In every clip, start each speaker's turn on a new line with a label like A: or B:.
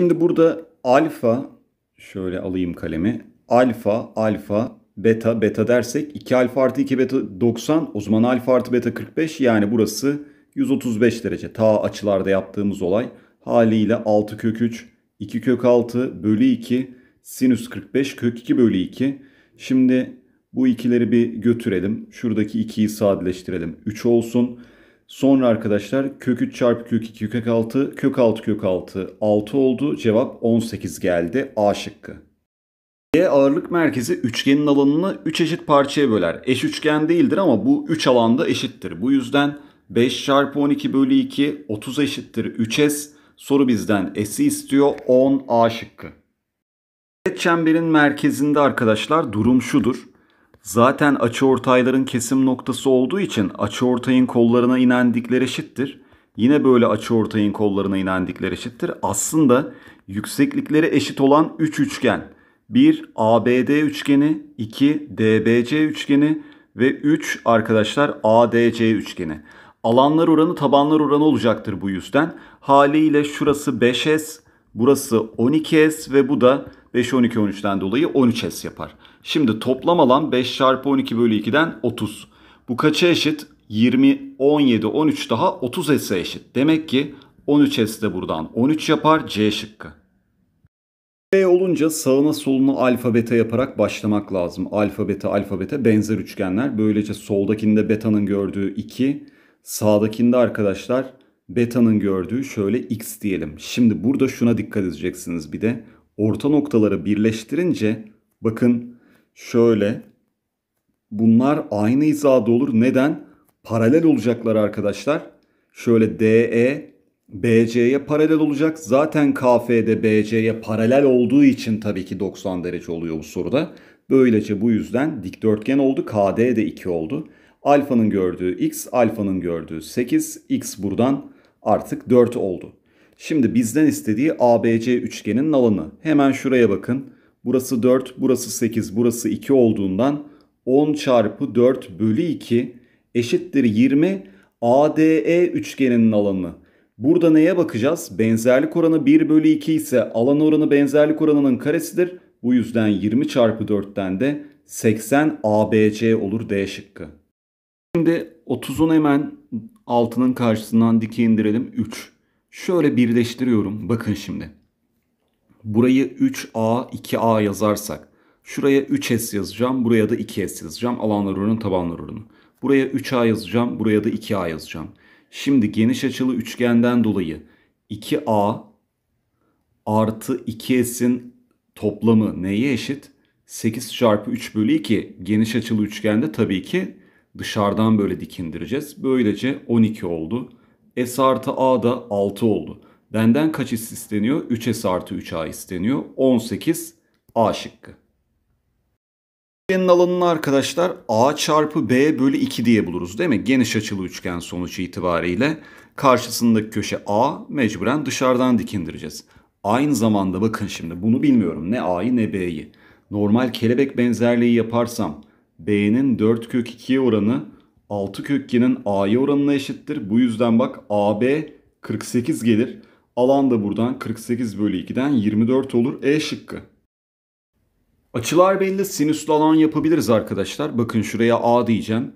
A: Şimdi burada alfa şöyle alayım kalemi. Alfa, alfa, beta, beta dersek 2 alfa artı 2 beta 90. O zaman alfa artı beta 45 yani burası 135 derece. Ta açılarda yaptığımız olay haliyle 6 kök 3, 2 kök 6 bölü 2 sinüs 45 kök 2 bölü 2. Şimdi bu ikileri bir götürelim. Şuradaki 2'yi sadeleştirelim. 3 olsun. Sonra arkadaşlar kök 3 çarpı kök 2 kök 6 kök 6 kök 6 6 oldu. Cevap 18 geldi. A şıkkı. Y e ağırlık merkezi üçgenin alanını 3 eşit parçaya böler. Eş üçgen değildir ama bu 3 alanda eşittir. Bu yüzden 5 çarpı 12 bölü 2 30 eşittir 3S. Soru bizden S'i istiyor 10 A şıkkı. Evet çemberin merkezinde arkadaşlar durum şudur zaten açıortayların kesim noktası olduğu için açıortayın kollarına inen dikler eşittir. Yine böyle açıortayın kollarına inen dikler eşittir. Aslında yükseklikleri eşit olan 3 üçgen. 1 ABD üçgeni, 2 DBC üçgeni ve 3 arkadaşlar ADC üçgeni. Alanlar oranı tabanlar oranı olacaktır bu yüzden. Haliyle şurası 5S, burası 12S ve bu da 5, 12, 13'ten dolayı 13S yapar. Şimdi toplam alan 5 çarpı 12 bölü 2'den 30. Bu kaça eşit? 20, 17, 13 daha 30 etse eşit. Demek ki 13 etse de buradan 13 yapar C şıkkı. B olunca sağına soluna alfa beta yaparak başlamak lazım. Alfa beta alfa beta benzer üçgenler. Böylece soldakinde betanın gördüğü 2, sağdakinde arkadaşlar betanın gördüğü şöyle x diyelim. Şimdi burada şuna dikkat edeceksiniz bir de. Orta noktaları birleştirince bakın şöyle. Bunlar aynı hizada olur. Neden? Paralel olacaklar arkadaşlar. Şöyle DE BC'ye paralel olacak. Zaten KF'de BC'ye paralel olduğu için tabii ki 90 derece oluyor bu soruda. Böylece bu yüzden dikdörtgen oldu. KD de 2 oldu. Alfanın gördüğü x, alfanın gördüğü 8. X buradan artık 4 oldu. Şimdi bizden istediği ABC üçgenin alanı. Hemen şuraya bakın. Burası 4, burası 8, burası 2 olduğundan 10 çarpı 4 bölü 2 eşittir 20 ADE üçgeninin alanı. Burada neye bakacağız? Benzerlik oranı 1 bölü 2 ise alan oranı benzerlik oranının karesidir. Bu yüzden 20 çarpı 4'ten de 80 ABC olur D şıkkı. Şimdi 30'un hemen altının karşısından dike indirelim 3. Şöyle birleştiriyorum. Bakın şimdi burayı 3A 2A yazarsak şuraya 3S yazacağım buraya da 2S yazacağım alanlar oranı tabanlar oranı. Buraya 3A yazacağım buraya da 2A yazacağım. Şimdi geniş açılı üçgenden dolayı 2A artı 2S'in toplamı neye eşit? 8 çarpı 3 bölü 2 geniş açılı üçgende tabii ki dışarıdan böyle dikindireceğiz. Böylece 12 oldu. S artı A da 6 oldu. Benden kaç isteniyor? 3S artı 3A isteniyor. 18 A şıkkı. Üçgenin alanını arkadaşlar A çarpı B bölü 2 diye buluruz değil mi? Geniş açılı üçgen sonuç itibariyle karşısındaki köşe A mecburen dışarıdan dikindireceğiz. Aynı zamanda bakın şimdi bunu bilmiyorum ne A'yı ne B'yi. Normal kelebek benzerliği yaparsam B'nin 4 kök 2'ye oranı 6 kök 2'nin A'ya oranına eşittir. Bu yüzden bak AB 48 gelir. Alan da buradan 48 bölü 2'den 24 olur. E şıkkı. Açılar belli sinüslü alan yapabiliriz arkadaşlar. Bakın şuraya A diyeceğim.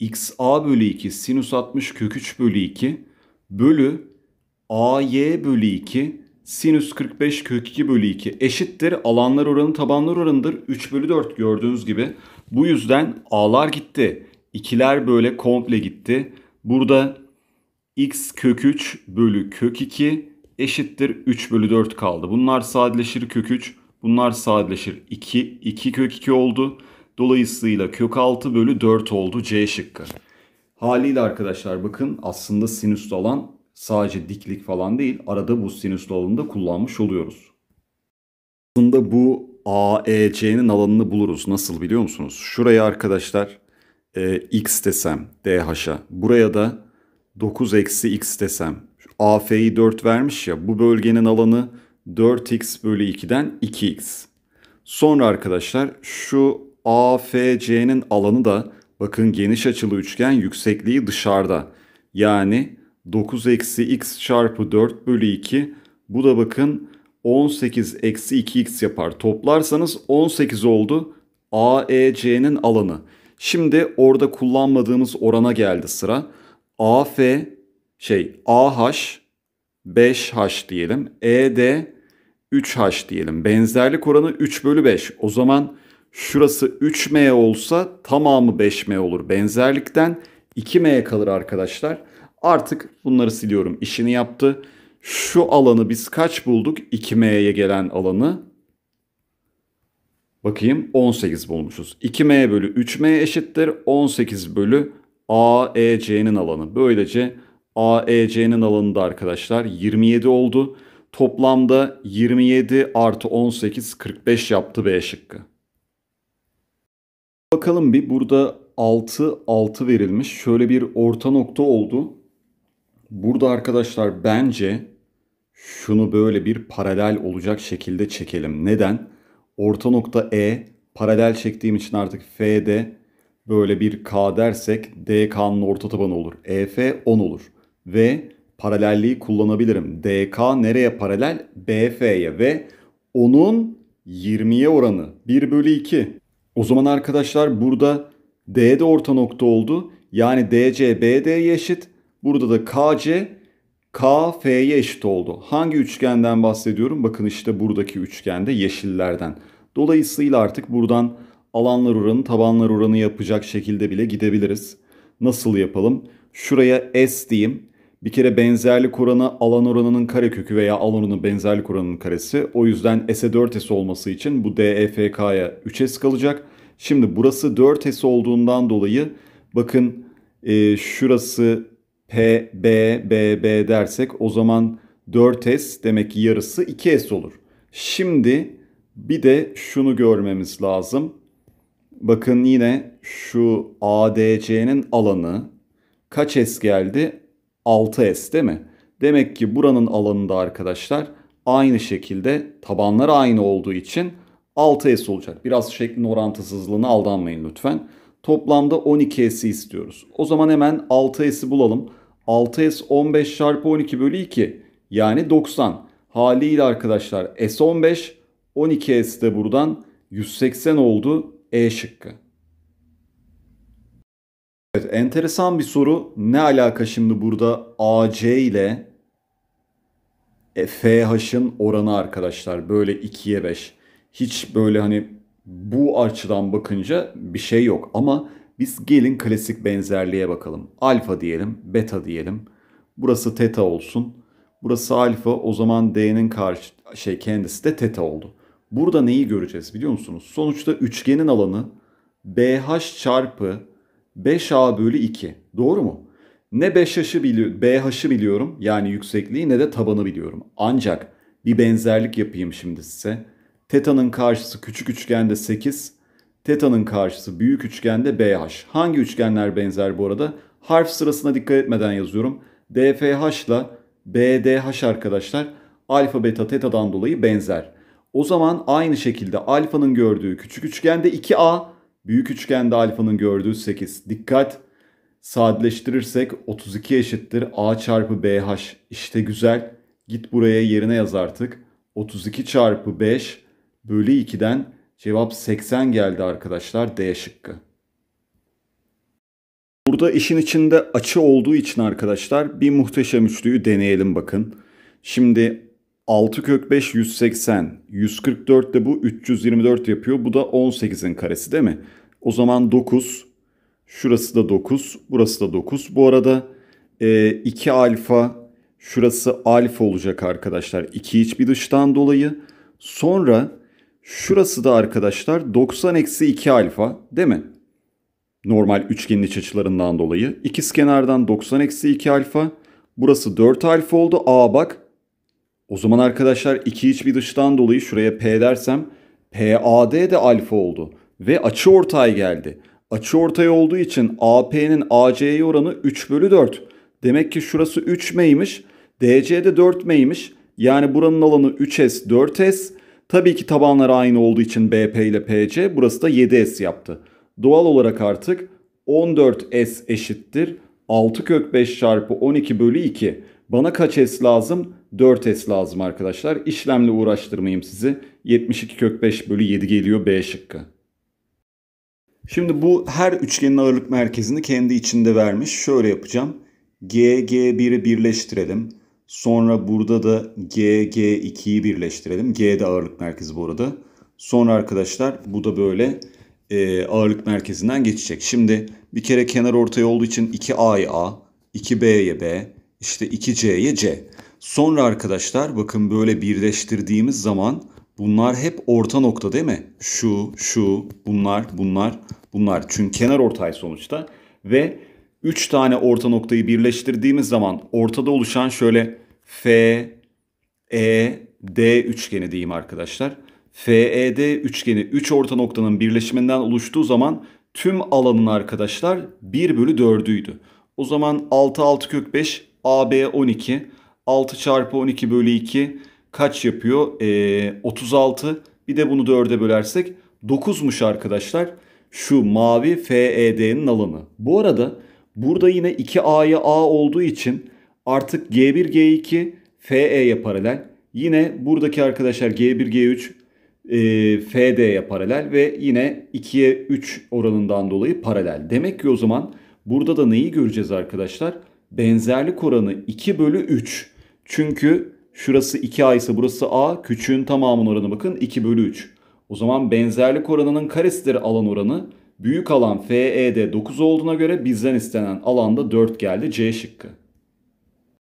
A: X A bölü 2 sinüs 60 kök 3 bölü 2 bölü A Y bölü 2 sinüs 45 kök 2 bölü 2 eşittir. Alanlar oranı tabanlar oranıdır. 3 bölü 4 gördüğünüz gibi. Bu yüzden A'lar gitti. İkiler böyle komple gitti. Burada x kök 3 bölü kök 2 eşittir 3 bölü 4 kaldı. Bunlar sadeleşir kök 3. Bunlar sadeleşir 2. 2 kök 2 oldu. Dolayısıyla kök 6 bölü 4 oldu C şıkkı. Haliyle arkadaşlar bakın aslında sinüslü alan sadece diklik falan değil. Arada bu sinüslü alanı da kullanmış oluyoruz. Aslında bu AEC'nin alanını buluruz. Nasıl biliyor musunuz? Şuraya arkadaşlar e, x desem DH'a. Buraya da 9 eksi x desem AF'yi 4 vermiş ya bu bölgenin alanı 4x bölü 2'den 2x. Sonra arkadaşlar şu AFC'nin alanı da bakın geniş açılı üçgen yüksekliği dışarıda. Yani 9 eksi x çarpı 4 bölü 2 bu da bakın 18 eksi 2x yapar. Toplarsanız 18 oldu AEC'nin alanı. Şimdi orada kullanmadığımız orana geldi sıra. AF şey AH 5H diyelim. ED 3H diyelim. Benzerlik oranı 3 bölü 5. O zaman şurası 3M olsa tamamı 5M olur. Benzerlikten 2M kalır arkadaşlar. Artık bunları siliyorum. İşini yaptı. Şu alanı biz kaç bulduk? 2M'ye gelen alanı. Bakayım 18 bulmuşuz. 2M bölü 3M eşittir. 18 bölü AEC'nin alanı. Böylece AEC'nin alanında arkadaşlar 27 oldu. Toplamda 27 artı 18 45 yaptı B şıkkı. Bakalım bir burada 6 6 verilmiş. Şöyle bir orta nokta oldu. Burada arkadaşlar bence şunu böyle bir paralel olacak şekilde çekelim. Neden? Orta nokta E paralel çektiğim için artık F'de böyle bir K dersek DK'nın orta tabanı olur. EF 10 olur ve paralelliği kullanabilirim. DK nereye paralel? BF'ye ve onun 20'ye oranı 1 bölü 2. O zaman arkadaşlar burada D de orta nokta oldu. Yani DC BD'ye eşit. Burada da KC KF'ye eşit oldu. Hangi üçgenden bahsediyorum? Bakın işte buradaki üçgende yeşillerden. Dolayısıyla artık buradan alanlar oranı, tabanlar oranı yapacak şekilde bile gidebiliriz. Nasıl yapalım? Şuraya S diyeyim. Bir kere benzerlik oranı alan oranının karekökü veya alan oranı benzerlik oranının karesi. O yüzden S'e 4S olması için bu DEFK'ya 3S kalacak. Şimdi burası 4S olduğundan dolayı bakın e, şurası P, B, B, B dersek o zaman 4S demek ki yarısı 2S olur. Şimdi bir de şunu görmemiz lazım. Bakın yine şu ADC'nin alanı kaç S geldi? 6S değil mi? Demek ki buranın alanında arkadaşlar aynı şekilde tabanlar aynı olduğu için 6S olacak. Biraz şeklin orantısızlığına aldanmayın lütfen. Toplamda 12S'i istiyoruz. O zaman hemen 6S'i bulalım. 6S 15 çarpı 12 bölü 2 yani 90. Haliyle arkadaşlar S15 12S de buradan 180 oldu E şıkkı. Evet enteresan bir soru. Ne alaka şimdi burada AC ile FH'ın oranı arkadaşlar böyle 2'ye 5. Hiç böyle hani bu açıdan bakınca bir şey yok ama biz gelin klasik benzerliğe bakalım. Alfa diyelim, beta diyelim. Burası teta olsun. Burası alfa o zaman D'nin karşı şey kendisi de teta oldu. Burada neyi göreceğiz biliyor musunuz? Sonuçta üçgenin alanı BH çarpı 5A bölü 2. Doğru mu? Ne 5 BH'ı bili BH'ı biliyorum yani yüksekliği ne de tabanı biliyorum. Ancak bir benzerlik yapayım şimdi size. Teta'nın karşısı küçük üçgende 8, teta'nın karşısı büyük üçgende BH. Hangi üçgenler benzer bu arada? Harf sırasına dikkat etmeden yazıyorum. DFH ile BDH arkadaşlar alfa beta tetadan dolayı benzer. O zaman aynı şekilde alfanın gördüğü küçük üçgende 2A Büyük üçgende alfanın gördüğü 8. Dikkat! Sadeleştirirsek 32 eşittir a çarpı bh. İşte güzel. Git buraya yerine yaz artık. 32 çarpı 5 bölü 2'den cevap 80 geldi arkadaşlar D şıkkı. Burada işin içinde açı olduğu için arkadaşlar bir muhteşem üçlüyü deneyelim bakın. Şimdi 6 kök 5 180. 144 de bu 324 yapıyor. Bu da 18'in karesi değil mi? O zaman 9. Şurası da 9. Burası da 9. Bu arada e, 2 alfa. Şurası alfa olacak arkadaşlar. 2 iç bir dıştan dolayı. Sonra şurası da arkadaşlar 90 eksi 2 alfa değil mi? Normal üçgenin iç açılarından dolayı. İkiz kenardan 90 eksi 2 alfa. Burası 4 alfa oldu. Aa bak o zaman arkadaşlar iki iç bir dıştan dolayı şuraya P dersem PAD de alfa oldu ve açı ortay geldi. Açı ortay olduğu için AP'nin AC'ye oranı 3 bölü 4. Demek ki şurası 3 M'ymiş. DC'de 4 M'ymiş. Yani buranın alanı 3S 4S. Tabii ki tabanlar aynı olduğu için BP ile PC burası da 7S yaptı. Doğal olarak artık 14S eşittir 6 kök 5 çarpı 12 bölü 2. Bana kaç S lazım? 4 S lazım arkadaşlar. İşlemle uğraştırmayayım sizi. 72 kök 5 bölü 7 geliyor B şıkkı. Şimdi bu her üçgenin ağırlık merkezini kendi içinde vermiş. Şöyle yapacağım. G, G1'i birleştirelim. Sonra burada da G, G2'yi birleştirelim. G de ağırlık merkezi bu arada. Sonra arkadaşlar bu da böyle e, ağırlık merkezinden geçecek. Şimdi bir kere kenar ortaya olduğu için 2A'ya A, 2B'ye B, işte 2C'ye C. Sonra arkadaşlar bakın böyle birleştirdiğimiz zaman bunlar hep orta nokta değil mi? Şu, şu, bunlar, bunlar, bunlar. Çünkü kenar ortay sonuçta. Ve 3 tane orta noktayı birleştirdiğimiz zaman ortada oluşan şöyle F, E, D üçgeni diyeyim arkadaşlar. F E D üçgeni 3 orta noktanın birleşiminden oluştuğu zaman tüm alanın arkadaşlar 1 bölü 4'üydü. O zaman 6 6 kök 5 AB 12. 6 çarpı 12 bölü 2 kaç yapıyor? E, ee, 36. Bir de bunu 4'e bölersek 9'muş arkadaşlar. Şu mavi FED'nin alanı. Bu arada burada yine 2A'ya A olduğu için artık G1 G2 FE'ye paralel. Yine buradaki arkadaşlar G1 G3 e, FD'ye paralel ve yine 2'ye 3 oranından dolayı paralel. Demek ki o zaman burada da neyi göreceğiz arkadaşlar? Arkadaşlar benzerlik oranı 2 bölü 3. Çünkü şurası 2A ise burası A. Küçüğün tamamının oranı bakın 2 bölü 3. O zaman benzerlik oranının karesidir alan oranı. Büyük alan FE'de 9 olduğuna göre bizden istenen alanda 4 geldi C şıkkı.